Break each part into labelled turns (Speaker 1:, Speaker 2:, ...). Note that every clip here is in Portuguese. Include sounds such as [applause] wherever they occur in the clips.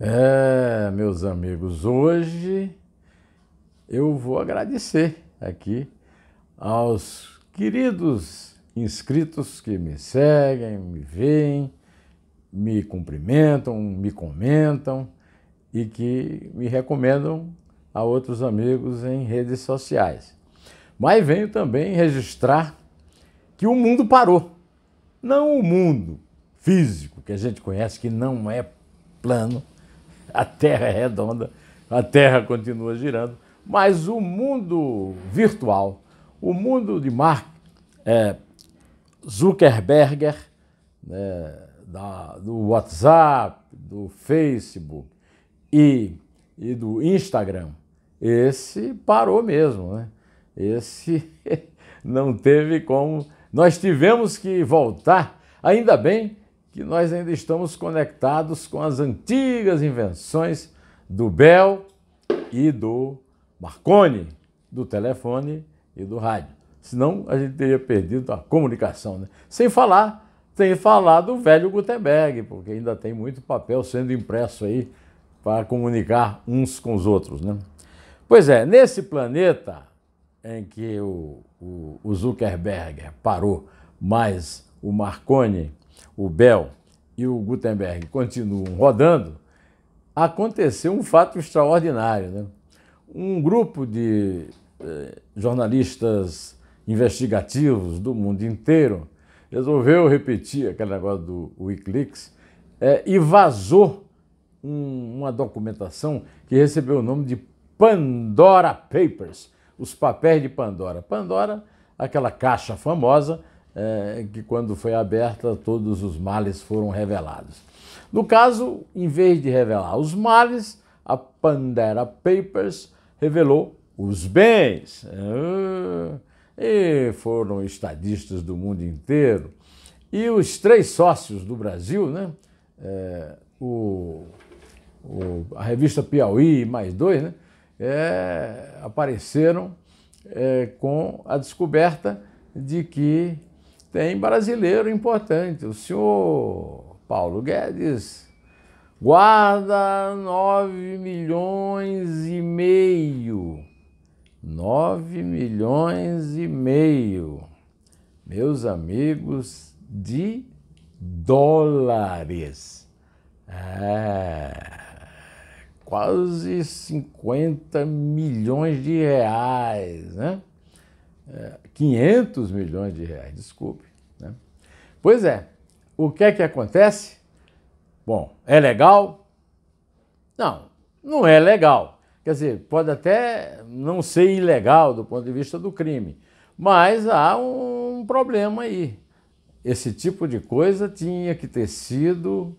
Speaker 1: É, meus amigos, hoje eu vou agradecer aqui aos queridos inscritos que me seguem, me veem, me cumprimentam, me comentam e que me recomendam a outros amigos em redes sociais. Mas venho também registrar que o mundo parou. Não o mundo físico que a gente conhece, que não é plano [laughs] a Terra é redonda, a Terra continua girando, mas o mundo virtual, o mundo de Mark é, Zuckerberger, né, da, do WhatsApp, do Facebook e, e do Instagram, esse parou mesmo, né? Esse [laughs] não teve como. Nós tivemos que voltar, ainda bem que nós ainda estamos conectados com as antigas invenções do Bell e do Marconi, do telefone e do rádio. Senão a gente teria perdido a comunicação. Né? Sem falar, sem falar do velho Gutenberg, porque ainda tem muito papel sendo impresso aí para comunicar uns com os outros. Né? Pois é, nesse planeta em que o, o, o Zuckerberg parou, mas o Marconi o Bell e o Gutenberg continuam rodando, aconteceu um fato extraordinário. Né? Um grupo de eh, jornalistas investigativos do mundo inteiro resolveu repetir aquele negócio do Wikileaks eh, e vazou um, uma documentação que recebeu o nome de Pandora Papers, os papéis de Pandora. Pandora, aquela caixa famosa é, que quando foi aberta todos os males foram revelados. No caso, em vez de revelar os males, a Pandera Papers revelou os bens. É, e foram estadistas do mundo inteiro. E os três sócios do Brasil, né? É, o, o, a revista Piauí mais dois, né? É, apareceram é, com a descoberta de que tem brasileiro importante. O senhor Paulo Guedes guarda 9 milhões e meio. 9 milhões e meio, meus amigos, de dólares. É, quase 50 milhões de reais, né? 500 é, milhões de reais, desculpe. Né? Pois é, o que é que acontece? Bom, é legal? Não, não é legal. Quer dizer, pode até não ser ilegal do ponto de vista do crime, mas há um problema aí. Esse tipo de coisa tinha que ter sido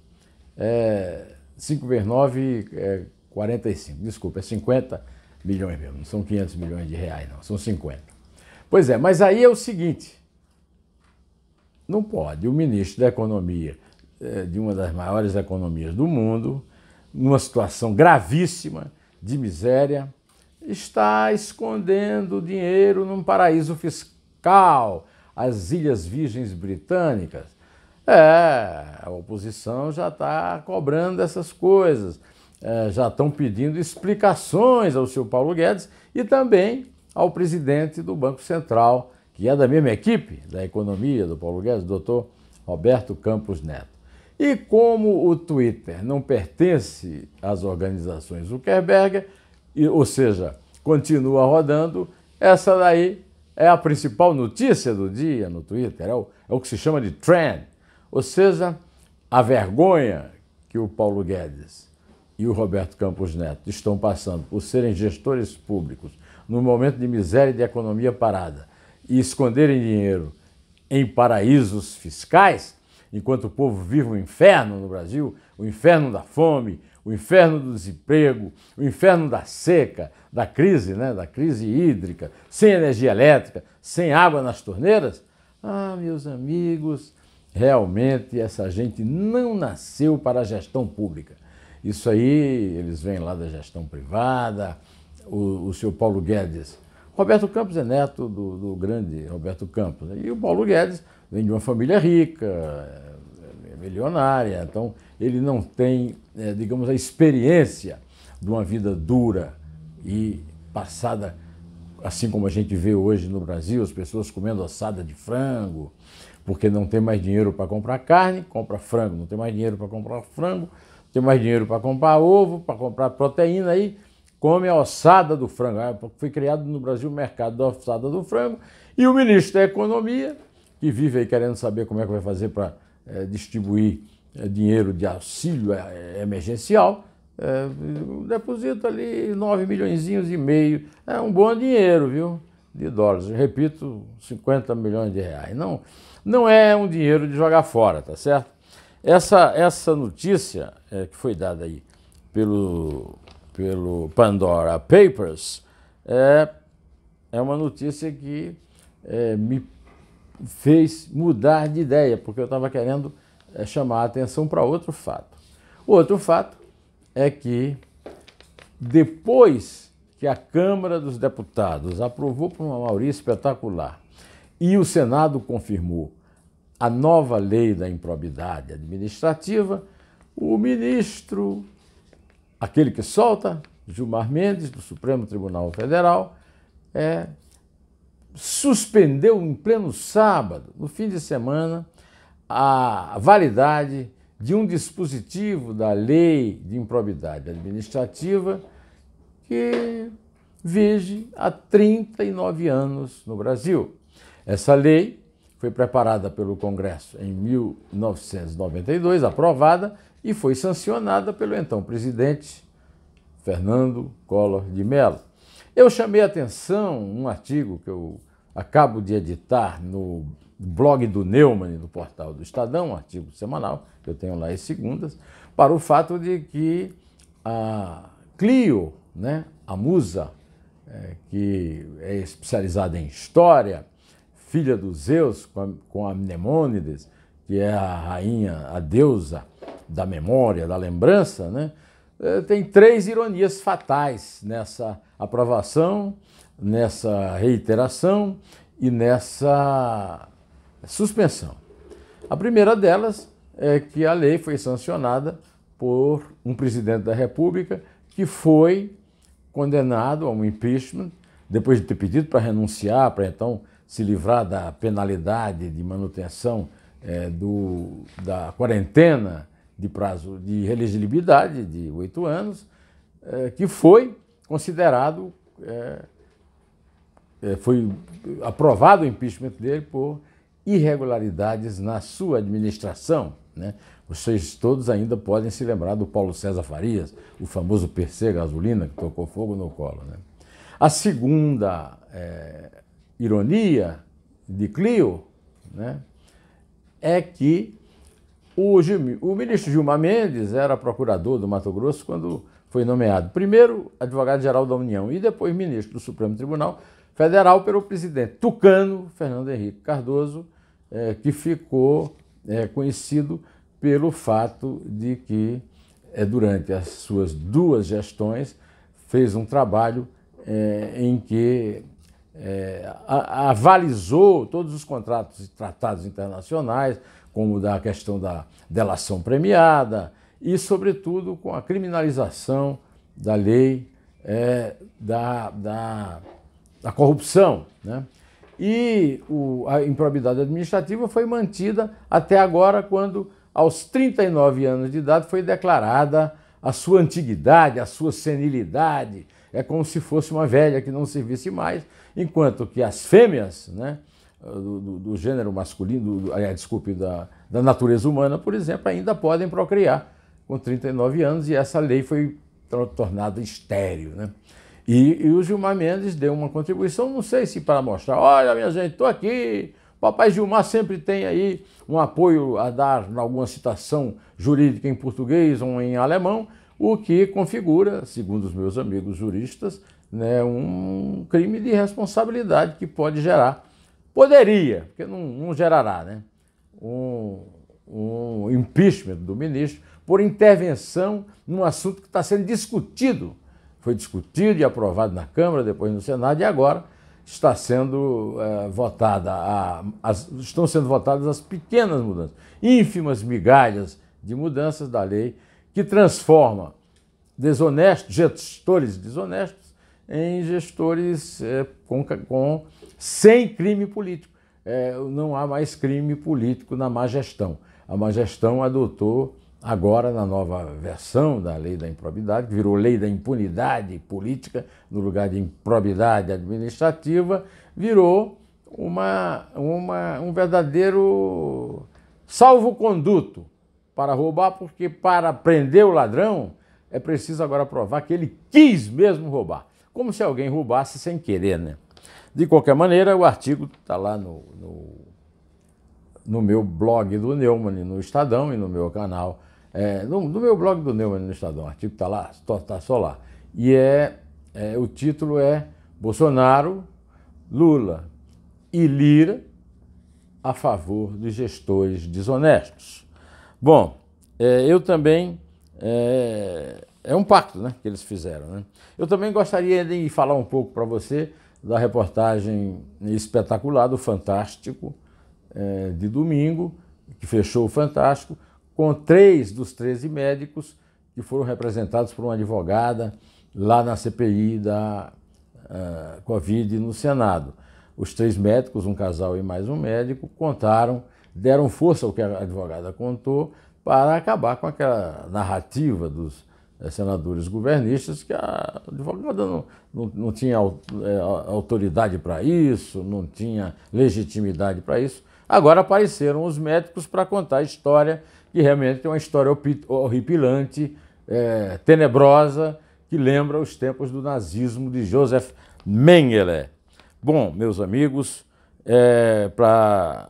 Speaker 1: é, 5,945, é, 45, desculpa, é 50 milhões mesmo, não são 500 milhões de reais, não, são 50. Pois é, mas aí é o seguinte: não pode o ministro da Economia, eh, de uma das maiores economias do mundo, numa situação gravíssima de miséria, está escondendo dinheiro num paraíso fiscal, as Ilhas Virgens Britânicas. É, a oposição já está cobrando essas coisas, é, já estão pedindo explicações ao seu Paulo Guedes e também ao presidente do Banco Central, que é da mesma equipe da economia do Paulo Guedes, doutor Roberto Campos Neto. E como o Twitter não pertence às organizações Zuckerberg, ou seja, continua rodando, essa daí é a principal notícia do dia no Twitter, é o, é o que se chama de trend, ou seja, a vergonha que o Paulo Guedes e o Roberto Campos Neto estão passando por serem gestores públicos no momento de miséria e de economia parada e esconderem dinheiro em paraísos fiscais, enquanto o povo vive um inferno no Brasil o inferno da fome, o inferno do desemprego, o inferno da seca, da crise, né, da crise hídrica, sem energia elétrica, sem água nas torneiras. Ah, meus amigos, realmente essa gente não nasceu para a gestão pública. Isso aí, eles vêm lá da gestão privada, o, o senhor Paulo Guedes. Roberto Campos é neto do, do grande Roberto Campos. Né? E o Paulo Guedes vem de uma família rica, é, é milionária, então ele não tem, é, digamos, a experiência de uma vida dura e passada, assim como a gente vê hoje no Brasil, as pessoas comendo assada de frango, porque não tem mais dinheiro para comprar carne, compra frango, não tem mais dinheiro para comprar frango, não tem mais dinheiro para comprar ovo, para comprar proteína aí come a ossada do frango. Foi criado no Brasil o mercado da ossada do frango. E o ministro da Economia, que vive aí querendo saber como é que vai fazer para é, eh, distribuir é, dinheiro de auxílio eh, emergencial, é, deposita ali 9 milhões e meio. É um bom dinheiro, viu? De dólares. Eu repito, 50 milhões de reais. Não, não é um dinheiro de jogar fora, tá certo? Essa, essa notícia é, que foi dada aí pelo pelo Pandora Papers, é, é uma notícia que é, me fez mudar de ideia, porque eu estava querendo é, chamar a atenção para outro fato. O outro fato é que, depois que a Câmara dos Deputados aprovou por uma maioria espetacular e o Senado confirmou a nova lei da improbidade administrativa, o ministro aquele que solta, Gilmar Mendes, do Supremo Tribunal Federal, é, suspendeu em pleno sábado, no fim de semana, a validade de um dispositivo da Lei de Improbidade Administrativa que vige há 39 anos no Brasil. Essa lei foi preparada pelo Congresso em 1992, aprovada e foi sancionada pelo então presidente Fernando Collor de Mello. Eu chamei a atenção um artigo que eu acabo de editar no blog do Neumann, no portal do Estadão, um artigo semanal, que eu tenho lá em segundas, para o fato de que a Clio, né, a musa, é, que é especializada em história, filha do Zeus, com a, com a Mnemônides, que é a rainha, a deusa da memória, da lembrança, né? É, tem três ironias fatais nessa aprovação, nessa reiteração e nessa suspensão. A primeira delas é que a lei foi sancionada por um presidente da República que foi condenado a um impeachment depois de ter pedido para renunciar, para então se livrar da penalidade de manutenção é, do, da quarentena de prazo de elegibilidade de oito anos, é, que foi considerado, é, foi aprovado o impeachment dele por irregularidades na sua administração. Né? Vocês todos ainda podem se lembrar do Paulo César Farias, o famoso PC gasolina que tocou fogo no colo. Né? A segunda ironia de Clio, né, é que o, o ministro Gilmar Mendes era procurador do Mato Grosso quando foi nomeado, primeiro advogado-geral da União e depois ministro do Supremo Tribunal Federal pelo presidente tucano Fernando Henrique Cardoso, é, que ficou é, conhecido pelo fato de que, é, durante as suas duas gestões, fez um trabalho é, em que é, avalizou todos os contratos e tratados internacionais, como da questão da delação premiada e, sobretudo, com a criminalização da lei é, da, da, da, corrupção. Né? E o, a improbidade administrativa foi mantida até agora, quando, aos 39 anos de idade, foi declarada a sua antiguidade, a sua senilidade, é como se fosse uma velha que não servisse mais, enquanto que as fêmeas, né, do, do, do gênero masculino, do, aliás, desculpe, da, da natureza humana, por exemplo, ainda podem procriar com 39 anos e essa lei foi tornada estéreo, né? E, e, o Gilmar Mendes deu uma contribuição, não sei se para mostrar, olha minha gente, estou aqui, papai Gilmar sempre tem aí um apoio a dar em alguma citação jurídica em português ou em alemão, o que configura, segundo os meus amigos juristas, né, um crime de responsabilidade que pode gerar, poderia, porque não, não gerará, né, um, um impeachment do ministro por intervenção num assunto que está sendo discutido. Foi discutido e aprovado na Câmara, depois no Senado e agora está sendo é, votada, a, as, estão sendo votadas as pequenas mudanças, ínfimas migalhas de mudanças da lei que transforma desonestos, gestores desonestos em gestores é, com, com, sem crime político. É, não há mais crime político na má gestão. A má gestão adotou agora na nova versão da lei da improbidade, que virou lei da impunidade política no lugar de improbidade administrativa, virou uma, uma, um verdadeiro salvo-conduto para roubar, porque para prender o ladrão é preciso agora provar que ele quis mesmo roubar. Como se alguém roubasse sem querer, né? De qualquer maneira, o artigo está lá no, no, no, meu blog do Neumann, no Estadão e no meu canal. É, no, no, meu blog do Neumann no Estadão, o artigo está lá, está só lá. E é, é, o título é Bolsonaro, Lula e Lira a favor dos gestores desonestos. Bom, é, eu também. É, é, um pacto né, que eles fizeram. Né? Eu também gostaria de falar um pouco para você da reportagem espetacular do Fantástico é, de domingo, que fechou o Fantástico, com três dos 13 médicos que foram representados por uma advogada lá na CPI da uh, Covid no Senado. Os três médicos, um casal e mais um médico, contaram deram força ao que a advogada contou para acabar com aquela narrativa dos eh, senadores governistas que a advogada não, não, não tinha eh, autoridade para isso, não tinha legitimidade para isso. Agora apareceram os médicos para contar a história, que realmente é uma história horripilante, é, tenebrosa, que lembra os tempos do nazismo de Joseph Mengele. Bom, meus amigos, é, para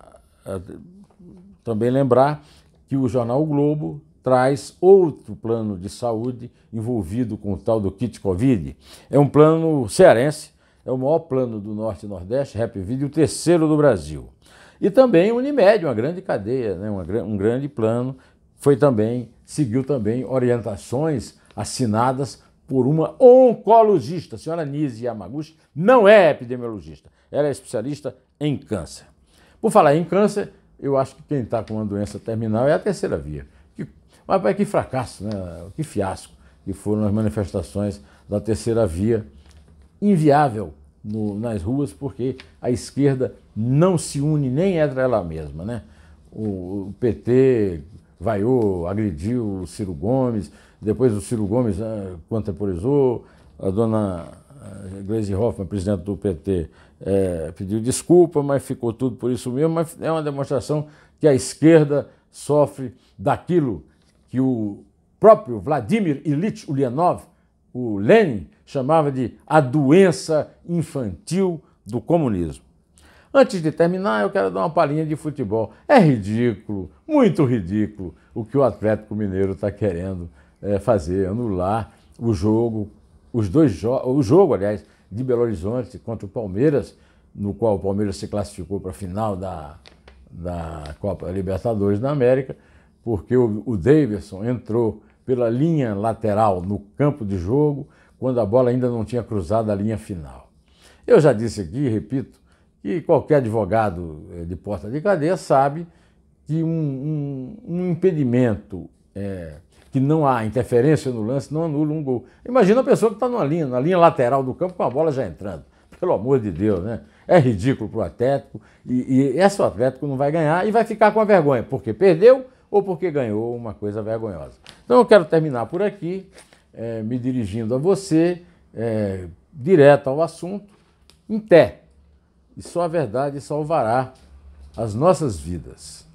Speaker 1: também lembrar que o jornal o Globo traz outro plano de saúde envolvido com o tal do kit Covid. É um plano cearense, é o maior plano do Norte e Nordeste, Rapvid, o terceiro do Brasil. E também Unimed, uma grande cadeia, né? um grande plano, foi também, seguiu também orientações assinadas por uma oncologista, a senhora Nise Yamaguchi, não é epidemiologista, ela é especialista em câncer. Por falar em câncer, eu acho que quem está com uma doença terminal é a terceira via. Que, mas que fracasso, né? que fiasco que foram as manifestações da terceira via, inviável no, nas ruas, porque a esquerda não se une nem entre ela mesma. Né? O, o PT vaiou, agrediu o Ciro Gomes, depois o Ciro Gomes ah, contemporizou, a dona Gleisi Hoffmann, presidente do PT, é, pediu desculpa, mas ficou tudo por isso mesmo. Mas é uma demonstração que a esquerda sofre daquilo que o próprio Vladimir Ilitch Ulyanov, o Lenin, chamava de a doença infantil do comunismo. Antes de terminar, eu quero dar uma palhinha de futebol. É ridículo, muito ridículo, o que o Atlético Mineiro está querendo é, fazer, anular o jogo os dois jo o jogo, aliás, de Belo Horizonte contra o Palmeiras, no qual o Palmeiras se classificou para a final da, da Copa Libertadores da América, porque o, o Davidson entrou pela linha lateral no campo de jogo, quando a bola ainda não tinha cruzado a linha final. Eu já disse aqui, repito, que qualquer advogado eh, de porta de cadeia sabe que um, um, um impedimento é, que não há interferência no lance, não anula um gol. Imagina a pessoa que está numa linha, na linha lateral do campo com a bola já entrando. Pelo amor de Deus, né? É ridículo para o Atlético e, e esse Atlético não vai ganhar e vai ficar com a vergonha, porque perdeu ou porque ganhou uma coisa vergonhosa. Então eu quero terminar por aqui, é, me dirigindo a você, é, direto ao assunto, em pé. E só a verdade salvará as nossas vidas.